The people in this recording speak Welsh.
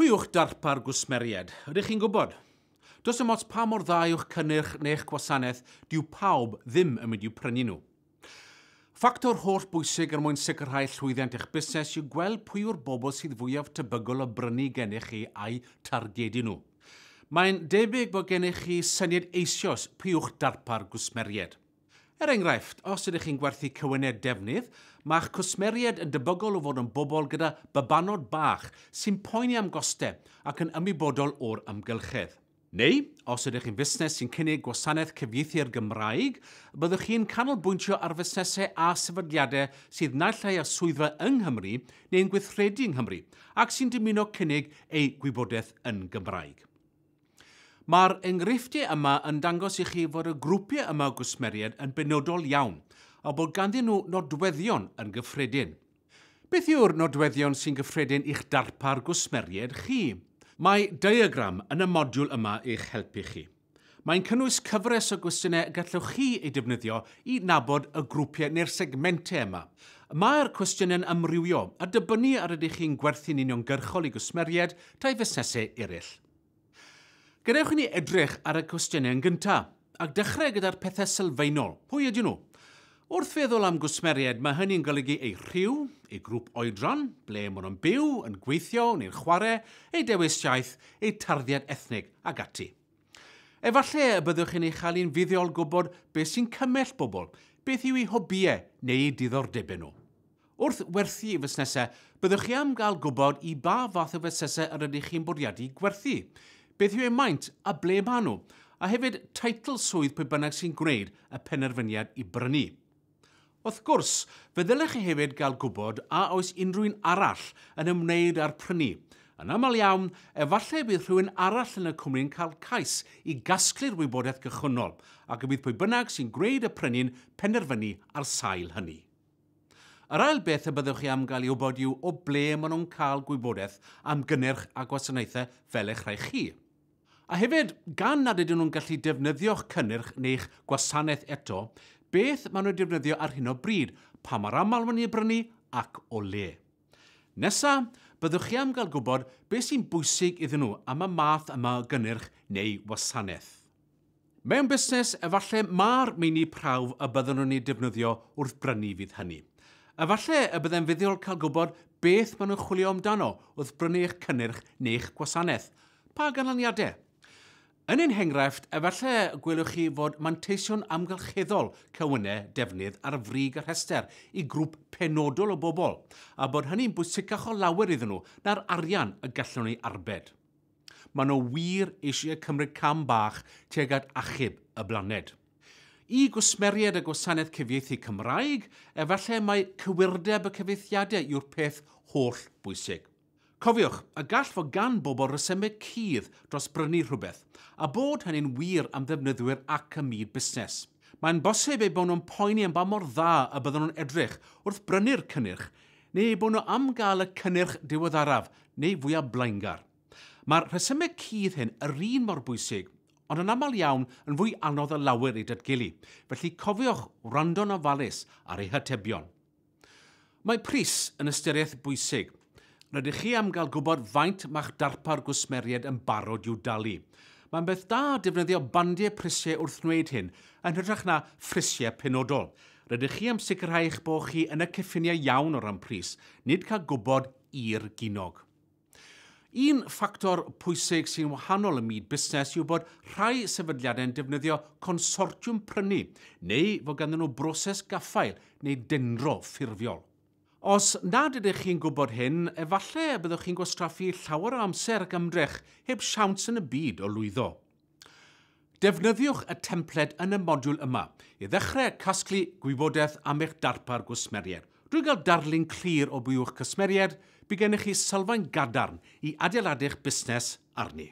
Pwy yw'ch darpa'r gwsmeriad? Ydych chi'n gwybod? Does y mots pa mor dda yw'ch cynnyrch neu'ch gwasanaeth, diw pawb ddim yn mynd i'w prynu nhw. Ffactor holl bwysig er mwyn sicrhau llwyddiant eich busnes yw gweld pwy yw'r bobl sydd fwyaf tebygol o brynu gennych chi a'i targedu nhw. Mae'n debyg bod gennych chi syniad eisios pwy yw'ch darpa'r gwsmeriad. Er enghraifft, os ydych chi'n gwerthu cywynau defnydd, mae'ch cwsmeriad yn debygol o fod yn bobl gyda babanod bach sy'n poeni am gostau ac yn ymwybodol o'r ymgylchedd. Neu, os ydych chi'n fusnes sy'n cynnig gwasanaeth cyfieithu'r Gymraeg, byddwch chi'n canolbwyntio ar fusnesau a sefydliadau sydd naillai a swyddfa yng Nghymru neu'n gweithredu yng Nghymru ac sy'n dymuno cynnig eu gwybodaeth yn Gymraeg. Mae'r enghreifftiau yma yn dangos i chi fod y grwpiau yma o gwsmeriad yn benodol iawn a bod ganddyn nhw nodweddion yn gyffredin. Beth yw'r nodweddion sy'n gyffredin i'ch darpa'r gwsmeriad chi? Mae diagram yn y modiwl yma i'ch helpu chi. Mae'n cynnwys cyfres o gwestiynau gallwch chi ei defnyddio i nabod y grwpiau neu'r segmentau yma. Mae'r cwestiynau'n amrywio a dibynnu ar ydych chi'n gwerthu'n uniongyrchol i gwsmeriad ta'i fusnesau eraill. Gadewch i ni edrych ar y cwestiynau yn gyntaf, ac dechrau gyda'r pethau sylfaenol. Pwy ydyn nhw? Wrth feddwl am gwsmeriad, mae hynny'n golygu eu rhyw, eu grŵp oedron, ble maen nhw'n byw, yn gweithio, neu'n chwarae, eu dewis iaith, eu tarddiad ethnig ac ati. Efallai y byddwch chi'n ei chael fuddiol gwybod beth sy'n cymell bobl, beth yw eu hobiau neu eu diddordebau nhw. Wrth werthu i fusnesau, byddwch chi am gael gwybod i ba fath o fusnesau yr ydych chi'n bwriadu gwerthu, beth yw ei maint a ble maen nhw, a hefyd teitl swydd pwy bynnag sy'n gwneud y penerfyniad i brynu. Wrth gwrs, fe ddylech chi hefyd gael gwybod a oes unrhyw'n arall yn ymwneud â'r prynu. Yn aml iawn, efallai bydd rhywun arall yn y cwmni'n cael cais i gasglu'r wybodaeth gychwynol ac y bydd pwy bynnag sy'n gwneud y prynu'n penderfynu ar sail hynny. Yr ail beth y byddwch chi am gael i wybod yw o ble maen nhw'n cael gwybodaeth am gynnyrch a gwasanaethau fel eich rhai chi. A hefyd, gan nad ydyn nhw'n gallu defnyddio'ch cynnyrch neu'ch gwasanaeth eto, beth maen nhw'n defnyddio ar hyn o bryd, pa mae'r aml maen nhw'n brynu ac o le. Nesa, byddwch chi am gael gwybod beth sy'n bwysig iddyn nhw am y math yma o gynnyrch neu wasanaeth. Mewn busnes, efallai mae'r meini prawf y byddwn nhw'n ei defnyddio wrth brynu fydd hynny. Efallai y byddai'n fuddiol cael gwybod beth maen nhw'n chwilio amdano wrth brynu eich cynnyrch neu'ch gwasanaeth. Pa ganlyniadau? Yn ein henghraifft, efallai gwelwch chi fod manteision amgylcheddol cywynau defnydd ar frig y rhester i grŵp penodol o bobl, a bod hynny'n bwysicach o lawer iddyn nhw na'r arian y gallwn ni arbed. Maen nhw wir eisiau cymryd cam bach tuag at achub y blaned. I gwsmeriad y gwasanaeth cyfieithu Cymraeg, efallai mae cywirdeb y cyfieithiadau yw'r peth holl bwysig. Cofiwch, y gall fod gan bobl resymau cydd dros brynu rhywbeth, a bod hynny'n wir am ddefnyddwyr ac y myd busnes. Mae'n bosib ei bod nhw'n poeni am ba mor dda y byddwn nhw'n edrych wrth brynu'r cynnyrch, neu bod nhw am gael y cynnyrch diweddaraf, neu fwyaf blaengar. Mae'r rhesymau cydd hyn yr un mor bwysig, ond yn aml iawn yn fwy anodd y lawer i datgelu, felly cofiwch wrando'n falus ar eu hatebion. Mae pris yn ystyriaeth bwysig, rydych chi am gael gwybod faint mae'ch darpa'r gwsmeriad yn barod i'w dalu. Mae'n beth da defnyddio bandiau prisiau wrth wneud hyn, yn hytrach na phrisiau penodol. Rydych chi am sicrhau eich bod chi yn y cyffiniau iawn o ran pris, nid cael gwybod i'r ginog. Un ffactor pwysig sy'n wahanol y myd busnes yw bod rhai sefydliadau'n defnyddio consortiwm prynu neu fod ganddyn nhw broses gaffael neu dendro ffurfiol. Os nad ydych chi'n gwybod hyn, efallai byddwch chi'n gwastraffu llawer o amser ac ymdrech heb siawns yn y byd o lwyddo. Defnyddiwch y templed yn y modiwl yma i ddechrau casglu gwybodaeth am eich darpar gwsmeriad. Drwy gael darlun clir o bwy cysmeriad, bu gennych chi sylfaen gadarn i adeiladu'ch busnes arni.